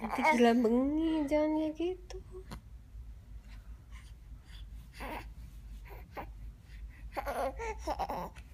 Nanti gila bengi, jangan kayak gitu.